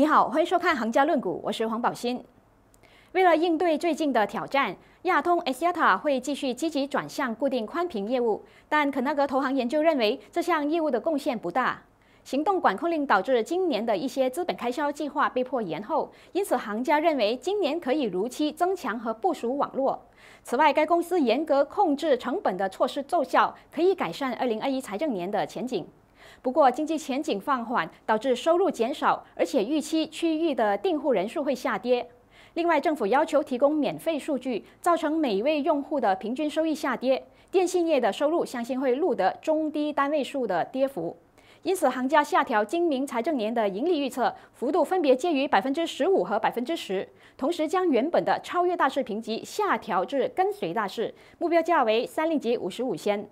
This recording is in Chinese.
你好，欢迎收看《行家论股》，我是黄宝新。为了应对最近的挑战，亚通 （Asiata） 会继续积极转向固定宽频业务，但肯纳格投行研究认为这项业务的贡献不大。行动管控令导致今年的一些资本开销计划被迫延后，因此行家认为今年可以如期增强和部署网络。此外，该公司严格控制成本的措施奏效，可以改善二零二一财政年的前景。不过，经济前景放缓导致收入减少，而且预期区域的订户人数会下跌。另外，政府要求提供免费数据，造成每位用户的平均收益下跌。电信业的收入相信会录得中低单位数的跌幅，因此行家下调今明财政年的盈利预测幅度分别介于百分之十五和百分之十，同时将原本的超越大市评级下调至跟随大市，目标价为三令级五十五仙。